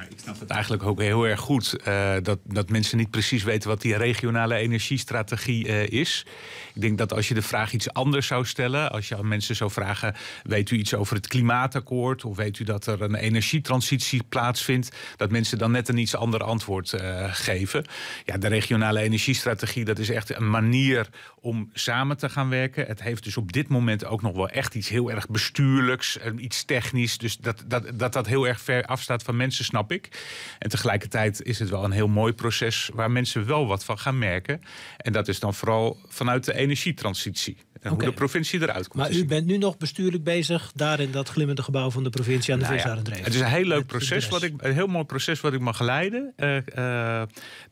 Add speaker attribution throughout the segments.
Speaker 1: Nou, ik snap het eigenlijk ook heel erg goed eh, dat, dat mensen niet precies weten wat die regionale energiestrategie eh, is. Ik denk dat als je de vraag iets anders zou stellen, als je aan mensen zou vragen: weet u iets over het klimaatakkoord of weet u dat er een energietransitie plaatsvindt, dat mensen dan net een iets ander antwoord eh, geven. Ja, de regionale energiestrategie, dat is echt een manier om samen te gaan werken. Het heeft dus op dit moment ook nog wel echt iets heel erg bestuurlijks, iets technisch. Dus dat dat, dat, dat heel erg ver afstaat van mensen snappen en tegelijkertijd is het wel een heel mooi proces waar mensen wel wat van gaan merken. En dat is dan vooral vanuit de energietransitie. En hoe de provincie eruit komt. Maar u bent nu nog bestuurlijk bezig daar in dat glimmende gebouw van de provincie aan de nou Het is een heel leuk proces, wat ik, een heel mooi proces wat ik mag leiden. Eh, eh, er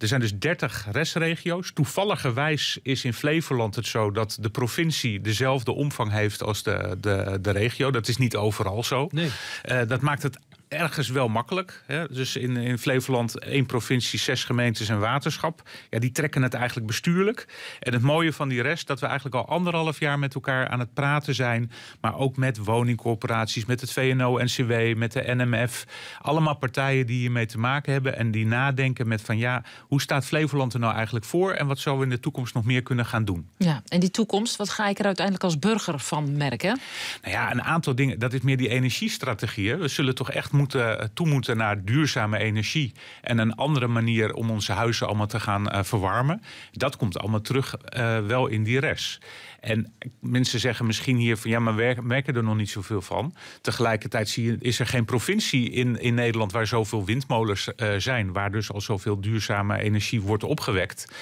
Speaker 1: zijn dus 30 restregio's. Toevalligerwijs is in Flevoland het zo dat de provincie dezelfde omvang heeft als de, de, de regio. Dat is niet overal zo. Nee. Eh, dat maakt het ergens wel makkelijk. Hè? Dus in, in Flevoland één provincie, zes gemeentes en waterschap. Ja, die trekken het eigenlijk bestuurlijk. En het mooie van die rest, dat we eigenlijk al anderhalf jaar met elkaar aan het praten zijn. Maar ook met woningcorporaties, met het VNO-NCW, met de NMF. Allemaal partijen die hiermee te maken hebben en die nadenken met van ja, hoe staat Flevoland er nou eigenlijk voor? En wat zouden we in de toekomst nog meer kunnen gaan doen? Ja, en die toekomst, wat ga ik er uiteindelijk als burger van merken? Nou ja, een aantal dingen. Dat is meer die energiestrategieën. We zullen toch echt moeten eh, toe moeten naar duurzame energie en een andere manier om onze huizen allemaal te gaan eh, verwarmen. Dat komt allemaal terug eh, wel in die res. En mensen zeggen misschien hier van ja, maar we merken er nog niet zoveel van. Tegelijkertijd zie je, is er geen provincie in, in Nederland waar zoveel windmolens zijn. Waar dus al zoveel duurzame energie wordt opgewekt.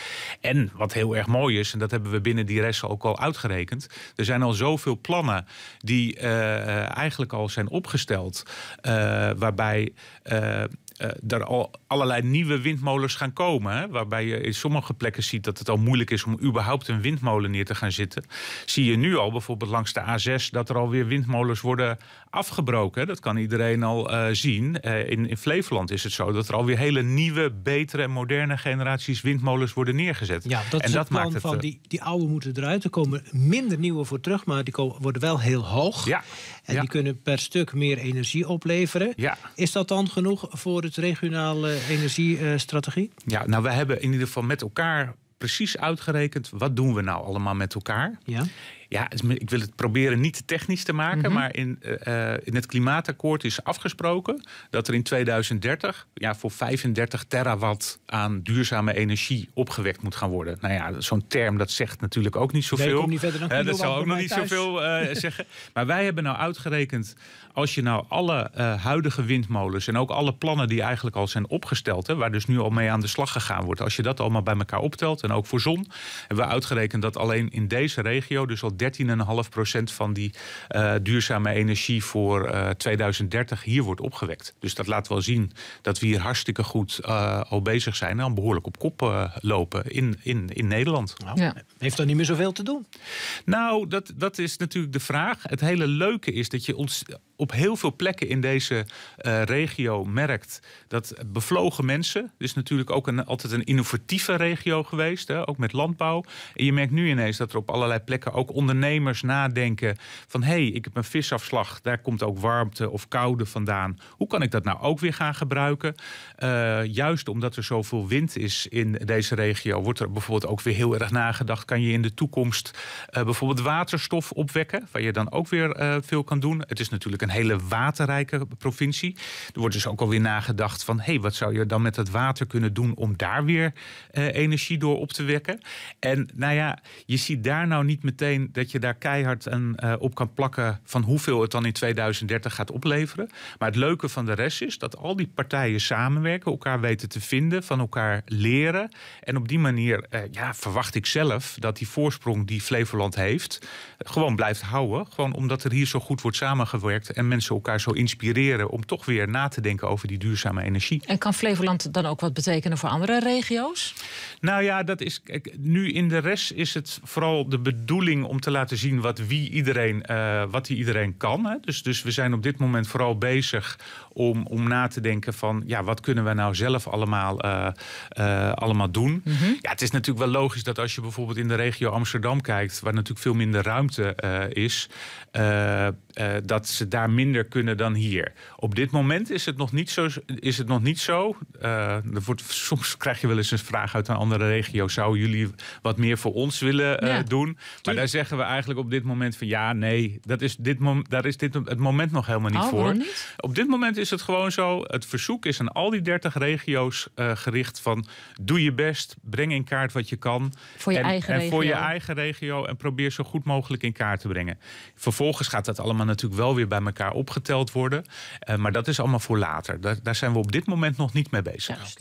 Speaker 1: En wat heel erg mooi is, en dat hebben we binnen die res ook al uitgerekend. Er zijn al zoveel plannen die eigenlijk al zijn opgesteld. Eh, waarbij eh, eh, er al allerlei nieuwe windmolens gaan komen. Waarbij je in sommige plekken ziet dat het al moeilijk is om überhaupt een windmolen neer te gaan zitten. Zie je nu al bijvoorbeeld langs de A6 dat er alweer windmolens worden afgebroken. Dat kan iedereen al zien. in, in Flevoland is het zo dat er alweer hele nieuwe, betere en moderne generaties windmolens worden neergezet. Ja, en dat maakt van het, die, die oude moeten eruit. Er komen minder nieuwe voor terug, maar die komen, worden wel heel hoog. Ja. En ja. die kunnen per stuk meer energie opleveren. Ja. Is dat dan genoeg voor het regionale energiestrategie? ja, nou, we hebben in ieder geval met elkaar precies uitgerekend wat doen we nou allemaal met elkaar. Ja ja, ik wil het proberen niet technisch te maken, mhm. maar in, eh, eh, in het klimaatakkoord is afgesproken dat er in 2030 ja, voor 35 terawatt aan duurzame energie opgewekt moet gaan worden. Nou ja, zo'n term dat zegt natuurlijk ook niet zoveel. Niet verder dan eh, dat zou ook nog niet zoveel zeggen. Maar wij hebben nou uitgerekend, als je nou alle huidige windmolens en ook alle plannen die eigenlijk al zijn opgesteld, hè, waar dus nu al mee aan de slag gegaan wordt, als je dat allemaal bij elkaar optelt en ook voor zon, hebben we uitgerekend dat alleen in deze regio dus al 13,5% van die eh, duurzame energie voor uh, eh, 2030 hier wordt opgewekt. Dus dat laat wel zien dat we hier hartstikke goed eh, al bezig zijn. En nou, behoorlijk op kop lopen in, in, in Nederland. Nou, ja. Heeft dat niet meer zoveel te doen? Nou, dat, dat is natuurlijk de vraag. Het hele leuke is dat je ons op heel veel plekken in deze eh, regio merkt dat bevlogen mensen, het is natuurlijk ook een, altijd een innovatieve regio geweest, hè, ook met landbouw. En je merkt nu ineens dat er op allerlei plekken ook ondernemers nadenken van hé, hey, ik heb een visafslag, daar komt ook warmte of koude vandaan. Hoe kan ik dat nou ook weer gaan gebruiken? Eh, juist omdat er zoveel wind is in deze regio, wordt er bijvoorbeeld ook weer heel erg nagedacht, kan je in de toekomst eh, bijvoorbeeld waterstof opwekken, waar je dan ook weer veel kan doen. Het is natuurlijk een hele waterrijke provincie. Er wordt dus ook alweer nagedacht van... hé, hey, wat zou je dan met het water kunnen doen om daar weer eh, energie door op te wekken? En nou ja, je ziet daar nou niet meteen dat je daar keihard een eh, op kan plakken... van hoeveel het dan in 2030 gaat opleveren. Maar het leuke van de rest is dat al die partijen samenwerken... elkaar weten te vinden, van elkaar leren. En op die manier eh, ja, verwacht ik zelf dat die voorsprong die Flevoland heeft... gewoon blijft houden. Gewoon omdat er hier zo goed wordt samengewerkt... En mensen elkaar zo inspireren om toch weer na te denken over die duurzame energie. En kan Flevoland dan ook wat betekenen voor andere regio's? Nou ja, dat is. Kijk, nu in de rest is het vooral de bedoeling om te laten zien wat wie iedereen, eh, wat die iedereen kan. Hè. Dus, dus we zijn op dit moment vooral bezig om, om na te denken van ja, wat kunnen we nou zelf allemaal, eh, eh, allemaal doen. Mhm. Ja, het is natuurlijk wel logisch dat als je bijvoorbeeld in de regio Amsterdam kijkt, waar natuurlijk veel minder ruimte is eh, dat ze daar minder kunnen dan hier. Op dit moment is het nog niet zo. Is het nog niet zo eh, wordt, soms krijg je wel eens een vraag uit een andere regio. Zou jullie wat meer voor ons willen eh, doen? Maar daar zeggen we eigenlijk op dit moment van ja, nee, dat is dit daar is dit het moment nog helemaal niet oh, voor. Op dit moment is het gewoon zo. Het verzoek is aan al die 30 regio's gericht van doe je best, breng in kaart wat je kan. Voor je en, en voor je eigen regio en probeer zo goed mogelijk in kaart te brengen. Vervolgens gaat dat allemaal natuurlijk wel weer bij elkaar opgeteld worden. Eh, maar dat is allemaal voor later. Daar, daar zijn we op dit moment nog niet mee bezig.